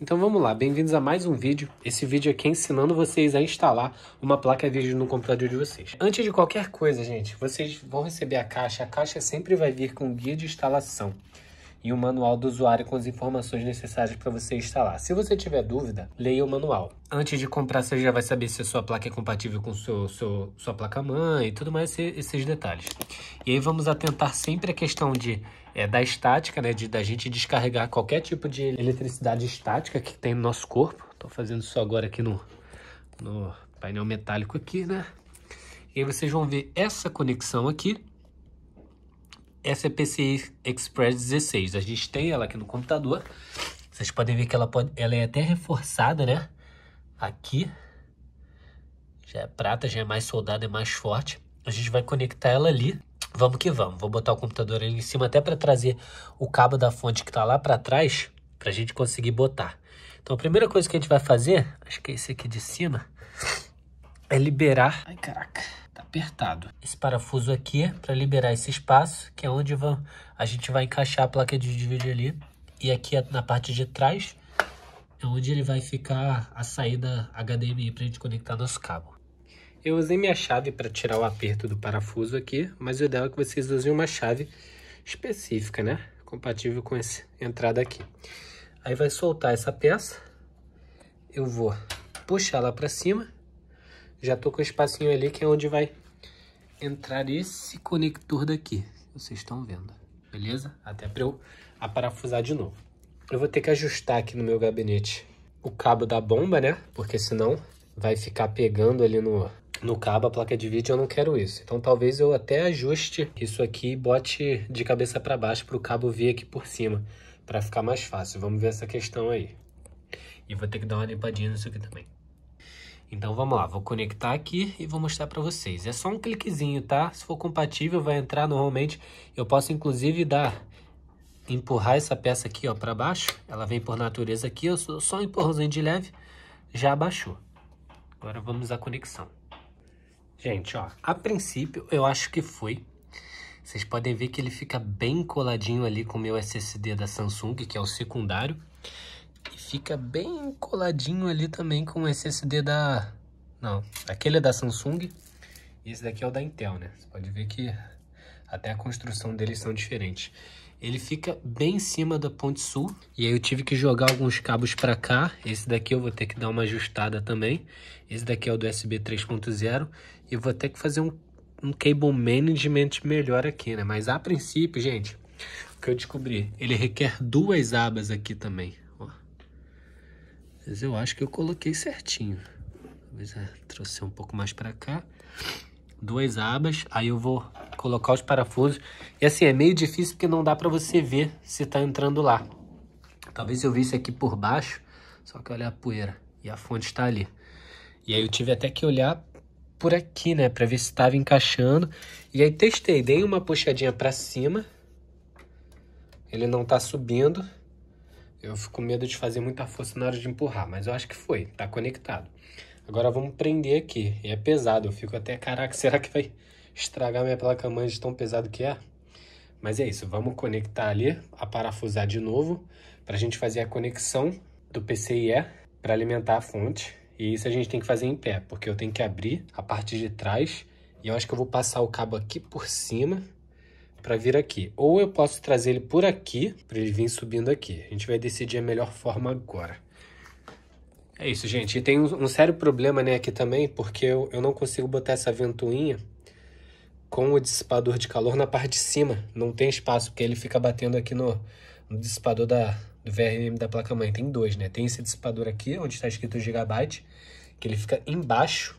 Então vamos lá, bem-vindos a mais um vídeo. Esse vídeo aqui é ensinando vocês a instalar uma placa vídeo no computador de vocês. Antes de qualquer coisa, gente, vocês vão receber a caixa. A caixa sempre vai vir com guia de instalação e um manual do usuário com as informações necessárias para você instalar. Se você tiver dúvida, leia o manual. Antes de comprar, você já vai saber se a sua placa é compatível com seu, seu, sua placa-mãe e tudo mais, esses detalhes. E aí vamos atentar sempre a questão de é, da estática, né, de da gente descarregar qualquer tipo de eletricidade estática que tem no nosso corpo. Estou fazendo isso agora aqui no, no painel metálico aqui, né? E aí vocês vão ver essa conexão aqui, essa é a PCI Express 16. A gente tem ela aqui no computador. Vocês podem ver que ela, pode, ela é até reforçada, né? Aqui. Já é prata, já é mais soldada, é mais forte. A gente vai conectar ela ali. Vamos que vamos. Vou botar o computador ali em cima até para trazer o cabo da fonte que está lá para trás para a gente conseguir botar. Então a primeira coisa que a gente vai fazer, acho que é esse aqui de cima, é liberar... Ai, caraca, tá apertado. Esse parafuso aqui para liberar esse espaço, que é onde vão, a gente vai encaixar a placa de vídeo ali. E aqui na parte de trás é onde ele vai ficar a saída HDMI para a gente conectar nosso cabo. Eu usei minha chave para tirar o aperto do parafuso aqui, mas o ideal é que vocês usem uma chave específica, né? Compatível com essa entrada aqui. Aí vai soltar essa peça, eu vou puxar ela para cima já tô com o espacinho ali que é onde vai entrar esse conector daqui. Vocês estão vendo, beleza? Até para eu aparafusar de novo. Eu vou ter que ajustar aqui no meu gabinete o cabo da bomba, né? Porque senão vai ficar pegando ali no, no cabo a placa de vídeo, eu não quero isso. Então talvez eu até ajuste isso aqui e bote de cabeça para baixo para o cabo vir aqui por cima, para ficar mais fácil. Vamos ver essa questão aí. E vou ter que dar uma limpadinha nisso aqui também. Então vamos lá, vou conectar aqui e vou mostrar para vocês. É só um cliquezinho, tá? Se for compatível, vai entrar normalmente. Eu posso inclusive dar empurrar essa peça aqui, ó, para baixo. Ela vem por natureza aqui, eu só um empurrãozinho de leve, já abaixou. Agora vamos à conexão. Gente, ó, a princípio eu acho que foi. Vocês podem ver que ele fica bem coladinho ali com o meu SSD da Samsung, que é o secundário fica bem coladinho ali também com o SSD da... Não, aquele é da Samsung e esse daqui é o da Intel, né? Você pode ver que até a construção deles são diferentes. Ele fica bem em cima da ponte sul. E aí eu tive que jogar alguns cabos para cá. Esse daqui eu vou ter que dar uma ajustada também. Esse daqui é o do USB 3.0. E vou ter que fazer um, um cable management melhor aqui, né? Mas a princípio, gente, o que eu descobri, ele requer duas abas aqui também. Mas eu acho que eu coloquei certinho. Talvez eu é, trouxe um pouco mais para cá. Duas abas, aí eu vou colocar os parafusos. E assim, é meio difícil porque não dá para você ver se está entrando lá. Talvez eu visse aqui por baixo, só que olha a poeira e a fonte está ali. E aí eu tive até que olhar por aqui, né, para ver se estava encaixando. E aí testei, dei uma puxadinha para cima. Ele não está subindo. Eu fico com medo de fazer muita força na hora de empurrar, mas eu acho que foi, tá conectado. Agora vamos prender aqui. E é pesado, eu fico até, caraca, será que vai estragar minha placa mãe de tão pesado que é? Mas é isso, vamos conectar ali, a parafusar de novo, para a gente fazer a conexão do PCIe para alimentar a fonte. E isso a gente tem que fazer em pé, porque eu tenho que abrir a parte de trás e eu acho que eu vou passar o cabo aqui por cima para vir aqui. Ou eu posso trazer ele por aqui, para ele vir subindo aqui. A gente vai decidir a melhor forma agora. É isso, gente. E tem um, um sério problema né, aqui também, porque eu, eu não consigo botar essa ventoinha com o dissipador de calor na parte de cima. Não tem espaço, porque ele fica batendo aqui no, no dissipador da, do VRM da placa-mãe. Tem dois, né? Tem esse dissipador aqui, onde está escrito Gigabyte, que ele fica embaixo.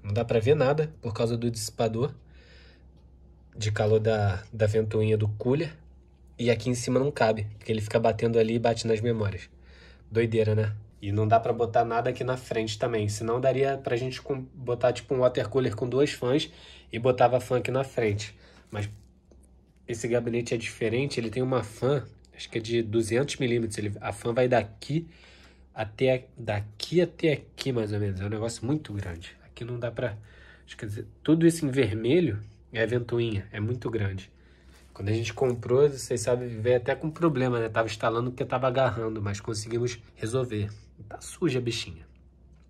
Não dá para ver nada por causa do dissipador de calor da, da ventoinha do cooler. E aqui em cima não cabe, porque ele fica batendo ali e bate nas memórias. Doideira, né? E não dá para botar nada aqui na frente também, senão daria pra gente botar tipo um water cooler com duas fãs e botava a fã aqui na frente. Mas esse gabinete é diferente, ele tem uma fã, acho que é de 200 milímetros, a fã vai daqui até daqui até aqui mais ou menos, é um negócio muito grande. Aqui não dá pra... Acho que, dizer, tudo isso em vermelho é ventoinha, é muito grande. Quando a gente comprou, vocês sabem, viver até com problema, né? Tava instalando porque tava agarrando, mas conseguimos resolver. Tá suja a bichinha.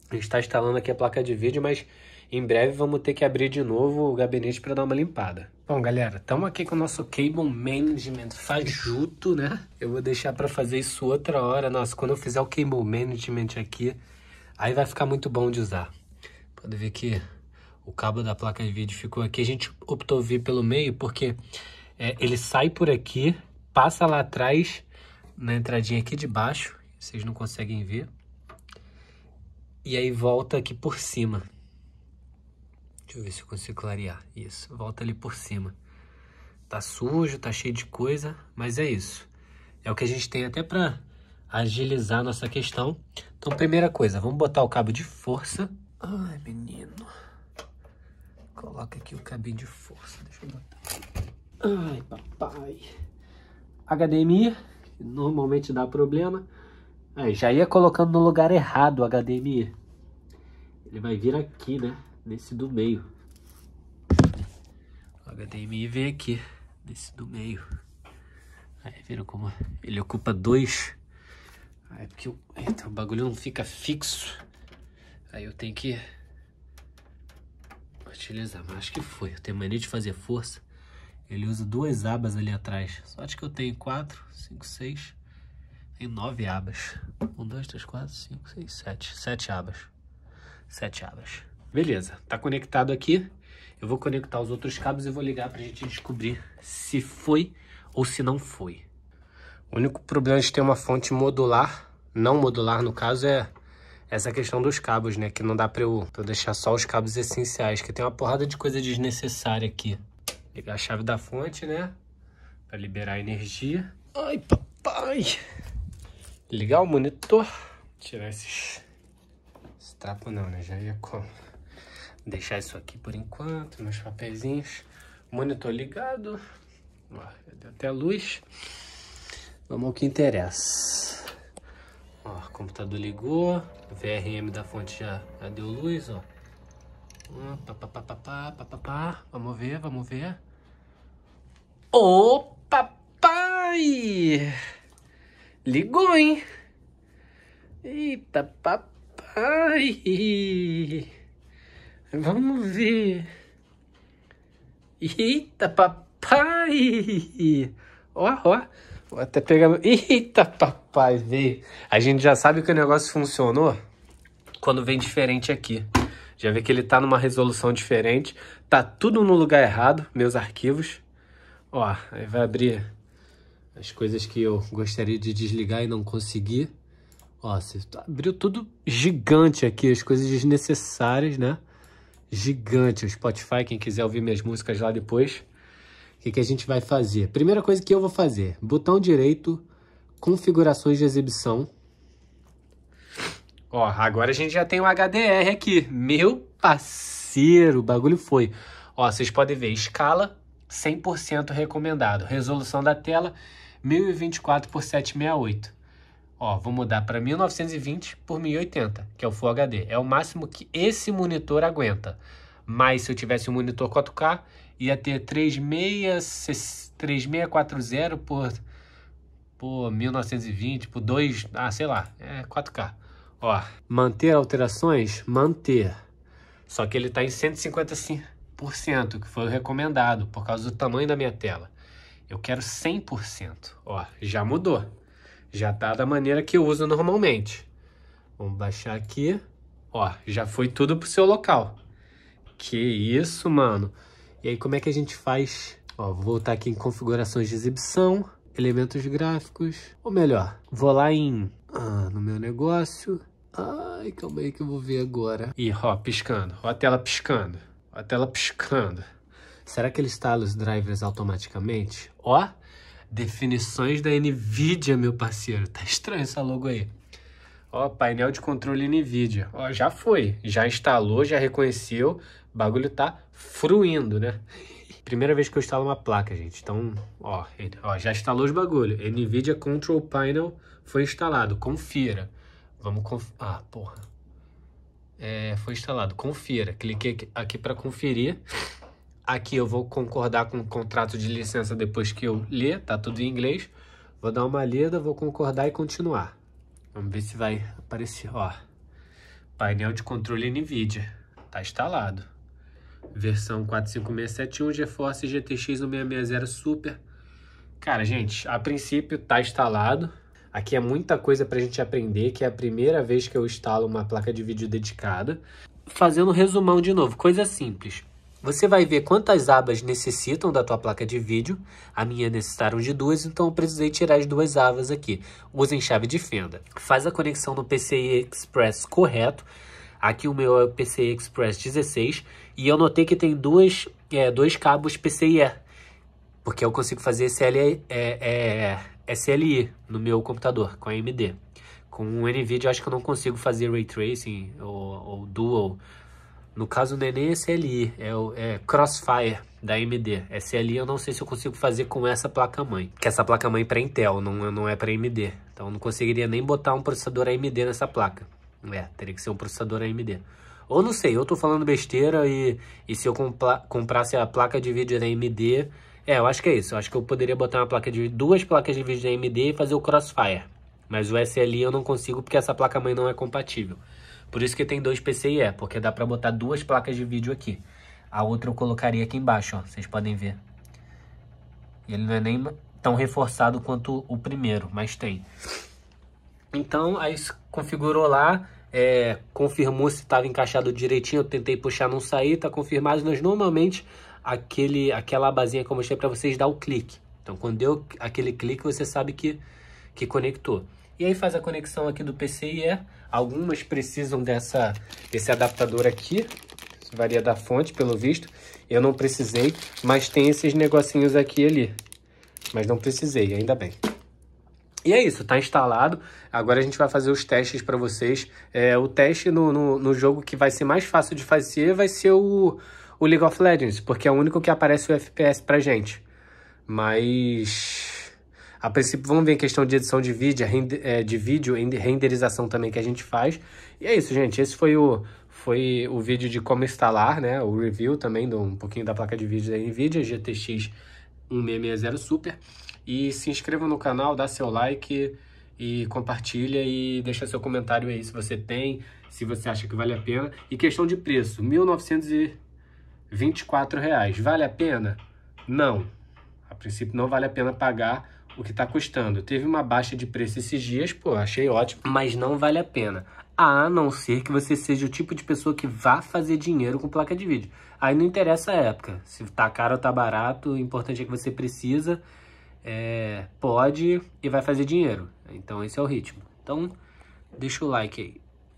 A gente tá instalando aqui a placa de vídeo, mas em breve vamos ter que abrir de novo o gabinete para dar uma limpada. Bom, galera, estamos aqui com o nosso cable management fajuto, né? Eu vou deixar para fazer isso outra hora. Nossa, quando eu fizer o cable management aqui, aí vai ficar muito bom de usar. Pode ver que o cabo da placa de vídeo ficou aqui. A gente optou vir pelo meio porque é, ele sai por aqui, passa lá atrás, na entradinha aqui de baixo, vocês não conseguem ver, e aí volta aqui por cima. Deixa eu ver se eu consigo clarear. Isso, volta ali por cima. Tá sujo, tá cheio de coisa, mas é isso. É o que a gente tem até para agilizar a nossa questão. Então, primeira coisa, vamos botar o cabo de força. Ai, menino coloca aqui o cabinho de força. Deixa eu botar. Ai, papai. HDMI, que normalmente dá problema. Aí, é, já ia colocando no lugar errado o HDMI. Ele vai vir aqui, né? Nesse do meio. O HDMI vem aqui, nesse do meio. Aí, viram como ele ocupa dois. Aí, é porque então, o bagulho não fica fixo. Aí eu tenho que Beleza, utilizar, mas acho que foi. Eu tenho mania de fazer força. Ele usa duas abas ali atrás. Só acho que eu tenho quatro, cinco, seis. Tem nove abas. Um, dois, três, quatro, cinco, seis, sete. Sete abas. Sete abas. Beleza, tá conectado aqui. Eu vou conectar os outros cabos e vou ligar pra gente descobrir se foi ou se não foi. O único problema de ter uma fonte modular, não modular no caso, é essa questão dos cabos, né? Que não dá pra eu, pra eu deixar só os cabos essenciais, que tem uma porrada de coisa desnecessária aqui. Ligar a chave da fonte, né? Pra liberar a energia. Ai, papai! Ligar o monitor. Tirar esses... Esse trapo não, né? Já ia como? Deixar isso aqui por enquanto, meus papeizinhos. Monitor ligado. Ó, deu até a luz. Vamos ao que interessa. Ó, o computador ligou, VRM da fonte já, já deu luz, ó. Hum, pá, pá, pá, pá, pá, pá, pá, pá. Vamos ver, vamos ver. Ô, papai! Ligou, hein? Eita, papai! Vamos ver. Eita, papai! Ó, ó. Vou até pegar. Eita, papai, veio. A gente já sabe que o negócio funcionou quando vem diferente aqui. Já vê que ele tá numa resolução diferente. Tá tudo no lugar errado, meus arquivos. Ó, aí vai abrir as coisas que eu gostaria de desligar e não consegui. Ó, você tá- abriu tudo gigante aqui, as coisas desnecessárias, né? Gigante. O Spotify, quem quiser ouvir minhas músicas lá depois. O que, que a gente vai fazer? Primeira coisa que eu vou fazer, botão direito, configurações de exibição. Ó, agora a gente já tem o um HDR aqui. Meu parceiro, o bagulho foi. Ó, vocês podem ver, escala 100% recomendado. Resolução da tela 1024 por 768. Ó, vou mudar para 1920 por 1080, que é o Full HD. É o máximo que esse monitor aguenta. Mas se eu tivesse um monitor 4K, ia ter 3640 por, por 1920, por 2, ah, sei lá, é 4K. Ó, manter alterações? Manter. Só que ele está em 155%, que foi o recomendado, por causa do tamanho da minha tela. Eu quero 100%. Ó, já mudou. Já tá da maneira que eu uso normalmente. Vamos baixar aqui. Ó, já foi tudo pro seu local. Que isso, mano. E aí como é que a gente faz? Ó, vou voltar aqui em configurações de exibição, elementos gráficos, ou melhor, vou lá em ah, no meu negócio. Ai, calma aí que eu vou ver agora. Ih, ó, piscando, ó a tela piscando, ó a tela piscando. Será que ele instala os drivers automaticamente? Ó, definições da NVIDIA, meu parceiro. Tá estranho essa logo aí. Ó, painel de controle NVIDIA. Ó, já foi. Já instalou, já reconheceu. O bagulho tá fruindo, né? Primeira vez que eu instalo uma placa, gente. Então, ó, ó, já instalou os bagulho. NVIDIA Control Panel foi instalado. Confira. Vamos conf... Ah, porra. É, foi instalado. Confira. Cliquei aqui, aqui para conferir. Aqui eu vou concordar com o contrato de licença depois que eu ler. Tá tudo em inglês. Vou dar uma lida, vou concordar e continuar. Vamos ver se vai aparecer, ó. Painel de controle NVIDIA. Tá instalado versão 45671 GeForce GTX 1660 Super. Cara, gente, a princípio tá instalado. Aqui é muita coisa para a gente aprender, que é a primeira vez que eu instalo uma placa de vídeo dedicada. Fazendo um resumão de novo, coisa simples. Você vai ver quantas abas necessitam da tua placa de vídeo. A minha necessitaram de duas, então eu precisei tirar as duas abas aqui. Usem chave de fenda. Faz a conexão no PCI Express correto Aqui o meu é o PCI Express 16 e eu notei que tem duas, é, dois cabos PCIe, porque eu consigo fazer é, é, SLI no meu computador com AMD. Com o NVIDIA eu acho que eu não consigo fazer Ray Tracing ou, ou Dual. No caso não é nem SLI, é, o, é Crossfire da AMD. SLI eu não sei se eu consigo fazer com essa placa-mãe. Que essa placa-mãe é para Intel, não, não é para AMD. Então eu não conseguiria nem botar um processador AMD nessa placa. É, teria que ser um processador AMD. Ou não sei, eu tô falando besteira e, e se eu comprasse a placa de vídeo da AMD... É, eu acho que é isso. Eu acho que eu poderia botar uma placa de duas placas de vídeo da AMD e fazer o Crossfire. Mas o SLI eu não consigo porque essa placa-mãe não é compatível. Por isso que tem dois PCIe, porque dá pra botar duas placas de vídeo aqui. A outra eu colocaria aqui embaixo, ó. Vocês podem ver. Ele não é nem tão reforçado quanto o primeiro, mas tem. Então, aí configurou lá, é, confirmou se estava encaixado direitinho, eu tentei puxar, não sair, tá confirmado, mas normalmente aquele, aquela abazinha que eu mostrei para vocês dá o clique. Então, quando deu aquele clique, você sabe que, que conectou. E aí faz a conexão aqui do PCIe, é, algumas precisam dessa, desse adaptador aqui, Isso varia da fonte, pelo visto, eu não precisei, mas tem esses negocinhos aqui ali, mas não precisei, ainda bem. E é isso, tá instalado. Agora a gente vai fazer os testes para vocês. É, o teste no, no, no, jogo que vai ser mais fácil de fazer vai ser o, o League of Legends, porque é o único que aparece o FPS pra gente. Mas... A princípio, vamos ver a questão de edição de vídeo, é, de vídeo e renderização também que a gente faz. E é isso, gente. Esse foi o, foi o vídeo de como instalar, né? O review também, do, um pouquinho da placa de vídeo da NVIDIA GTX 1660 é Super. E se inscreva no canal, dá seu like e compartilha e deixa seu comentário aí se você tem, se você acha que vale a pena. E questão de preço, R$ 1.924. Reais. Vale a pena? Não. A princípio não vale a pena pagar o que está custando. Teve uma baixa de preço esses dias, pô, achei ótimo, mas não vale a pena a não ser que você seja o tipo de pessoa que vá fazer dinheiro com placa de vídeo. Aí não interessa a época, se tá caro ou tá barato, o importante é que você precisa, é, pode e vai fazer dinheiro. Então esse é o ritmo. Então deixa o like aí.